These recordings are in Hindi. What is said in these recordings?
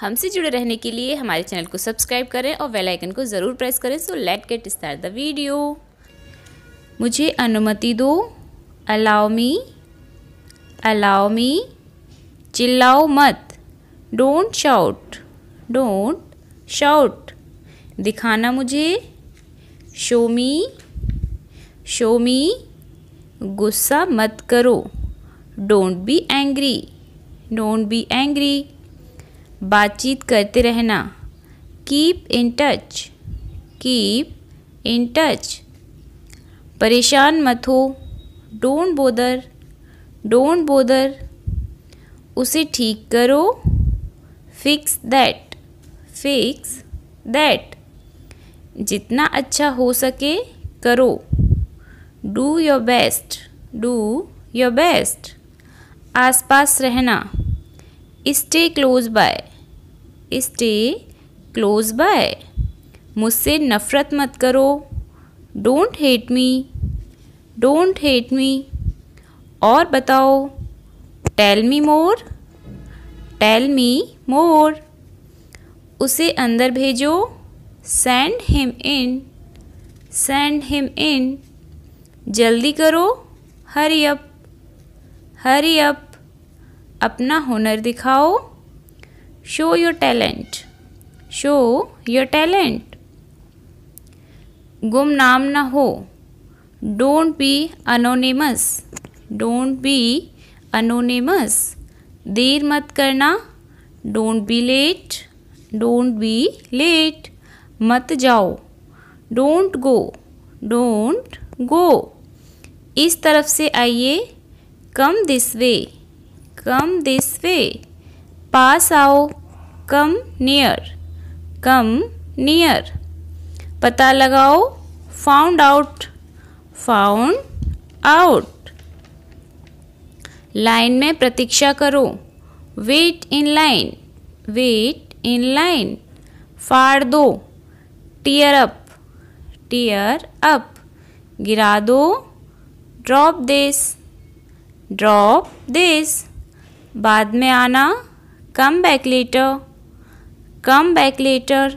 हमसे जुड़े रहने के लिए हमारे चैनल को सब्सक्राइब करें और बेल आइकन को ज़रूर प्रेस करें so let get start the video मुझे अनुमति दो अलाउ मी अलाउ मी चिल्लाओ मत डोंट शाउट डोंट शाउट दिखाना मुझे शो मी शो मी गुस्सा मत करो don't be angry don't be angry बातचीत करते रहना keep in touch keep in touch परेशान मत हो डोंट बोदर डोंट बोदर उसे ठीक करो फिक्स दैट फिक्स दैट जितना अच्छा हो सके करो do your best do your best आसपास रहना stay close by stay close by मुझसे नफ़रत मत करो don't hate me don't hate me और बताओ टेल मी मोर टेल मी मोर उसे अंदर भेजो send him in send him in जल्दी करो हरी अप हरी अप अपना हुनर दिखाओ show your talent show your talent गुम नाम ना हो don't be anonymous don't be anonymous देर मत करना don't be late don't be late मत जाओ डोंट गो डोंट गो इस तरफ से आइए come this way come this way पास आओ कम नियर कम नियर पता लगाओ फाउंड आउट फाउंड आउट लाइन में प्रतीक्षा करो wait in line wait in line फाड़ दो टीयर अप टीयर अप गिरा दो ड्रॉप दिस ड्रॉप दिस बाद में आना come back later come back later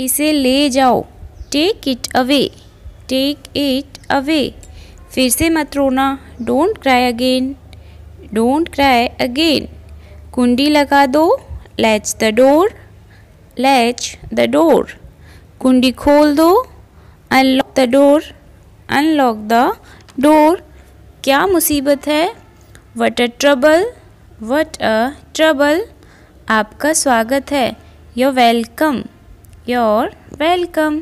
इसे ले जाओ take it away take it away फिर से मत रोना don't cry again don't cry again कुंडी लगा दो latch the door latch the door कुंडी खोल दो unlock the door unlock the door क्या मुसीबत है what a trouble what a trouble आपका स्वागत है योर वेलकम योर वेलकम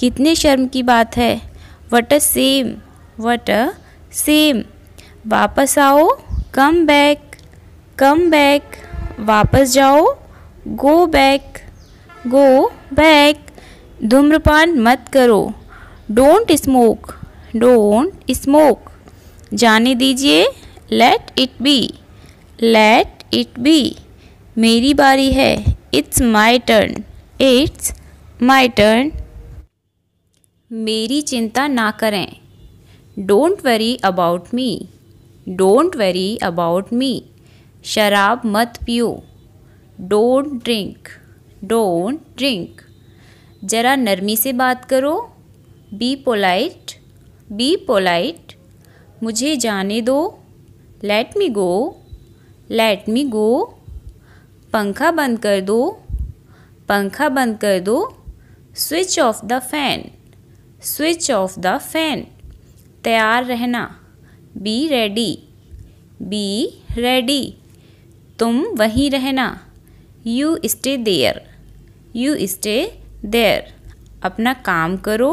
कितने शर्म की बात है what a shame what a shame वापस आओ कम बैक कम बैक वापस जाओ गो बैक गो बैक धूम्रपान मत करो डोंट स्मोक डोंट स्मोक जाने दीजिए let it be let it be मेरी बारी है it's my turn it's my turn मेरी चिंता ना करें don't worry about me don't worry about me शराब मत पियो डोंट ड्रिंक डोंट ड्रिंक ज़रा नरमी से बात करो बी पोलाइट बी पोलाइट मुझे जाने दो let me go let me गो पंखा बंद कर दो पंखा बंद कर दो switch off the fan switch off the fan तैयार रहना बी रेडी बी रेडी तुम वहीं रहना you stay there you stay there अपना काम करो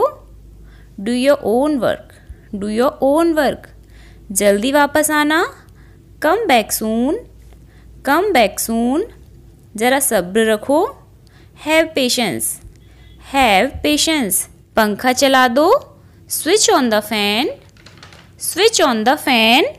do your own work do your own work जल्दी वापस आना come back soon come back soon ज़रा सब्र रखो हैव पेशेंस हैव पेशेंस पंखा चला दो switch on the fan switch on the fan